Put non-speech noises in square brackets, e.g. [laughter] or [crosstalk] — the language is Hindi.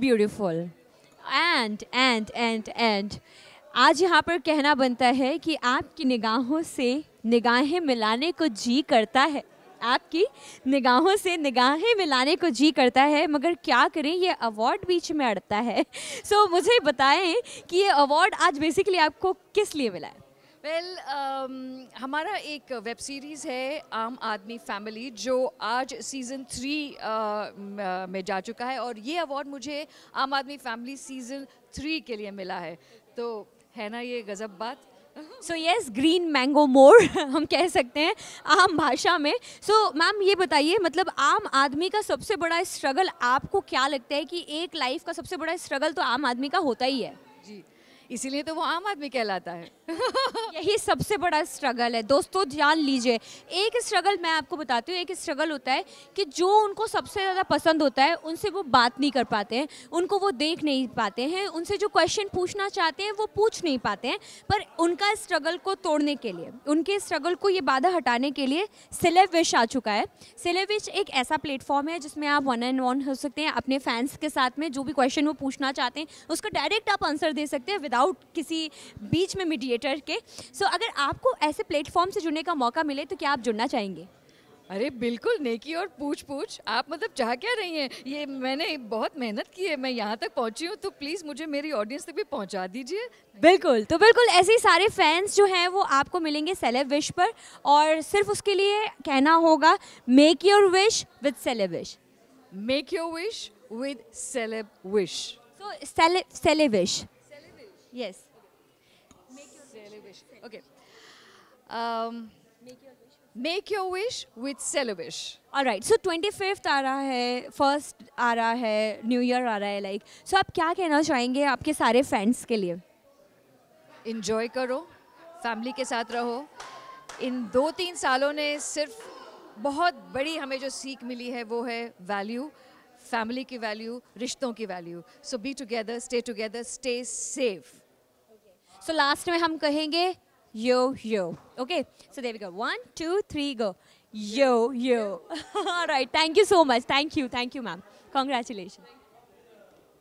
Beautiful and and and and आज यहाँ पर कहना बनता है कि आपकी निगाहों से निगाहें मिलाने को जी करता है आपकी निगाहों से निगाहें मिलाने को जी करता है मगर क्या करें ये अवार्ड बीच में अड़ता है सो so, मुझे बताएं कि ये अवार्ड आज बेसिकली आपको किस लिए मिला है वेल well, um, हमारा एक वेब सीरीज़ है आम आदमी फैमिली जो आज सीज़न थ्री uh, uh, में जा चुका है और ये अवार्ड मुझे आम आदमी फैमिली सीज़न थ्री के लिए मिला है तो है ना ये गज़ब बात so yes green mango more हम कह सकते हैं आम भाषा में सो so, मैम ये बताइए मतलब आम आदमी का सबसे बड़ा स्ट्रगल आपको क्या लगता है कि एक लाइफ का सबसे बड़ा स्ट्रगल तो आम आदमी का होता ही है जी इसीलिए तो वो आम आदमी कहलाता है [laughs] यही सबसे बड़ा स्ट्रगल है दोस्तों जान लीजिए एक स्ट्रगल मैं आपको बताती हूँ एक स्ट्रगल होता है कि जो उनको सबसे ज़्यादा पसंद होता है उनसे वो बात नहीं कर पाते हैं उनको वो देख नहीं पाते हैं उनसे जो क्वेश्चन पूछना चाहते हैं वो पूछ नहीं पाते हैं पर उनका स्ट्रगल को तोड़ने के लिए उनके स्ट्रगल को ये बाधा हटाने के लिए सिलेविश आ चुका है सिलेविश एक ऐसा प्लेटफॉर्म है जिसमें आप वन एंड वन हो सकते हैं अपने फैंस के साथ में जो भी क्वेश्चन वो पूछना चाहते हैं उसका डायरेक्ट आप आंसर दे सकते हैं विदाउट विदाउट किसी बीच में मीडिएटर के सो so, अगर आपको ऐसे प्लेटफॉर्म से जुड़ने का मौका मिले तो क्या आप जुड़ना चाहेंगे अरे बिल्कुल नेकी और पूछ पूछ आप मतलब चाह क्या रही हैं ये मैंने बहुत मेहनत की है मैं यहाँ तक पहुँची हूँ तो प्लीज़ मुझे मेरी ऑडियंस तक भी पहुँचा दीजिए बिल्कुल तो बिल्कुल ऐसे ही सारे फैंस जो हैं वो आपको मिलेंगे सेलेब विश पर और सिर्फ उसके लिए कहना होगा make your wish with celeb wish make your wish with celeb wish so celeb wish Yes. Make your wish. Okay. Um, make your wish with celebration right so twenty fifth आ रहा है फर्स्ट आ रहा है न्यू ईयर आ रहा है लाइक like. सो so, आप क्या कहना चाहेंगे आपके सारे फैंस के लिए इन्जॉय करो फैमिली के साथ रहो इन दो तीन सालों ने सिर्फ बहुत बड़ी हमें जो सीख मिली है वो है वैल्यू फैमिली की वैल्यू रिश्तों की value so be together stay together stay safe so last में हम कहेंगे yo yo okay so Dev go one two three go yo yo right thank you so much thank you thank you ma'am congratulation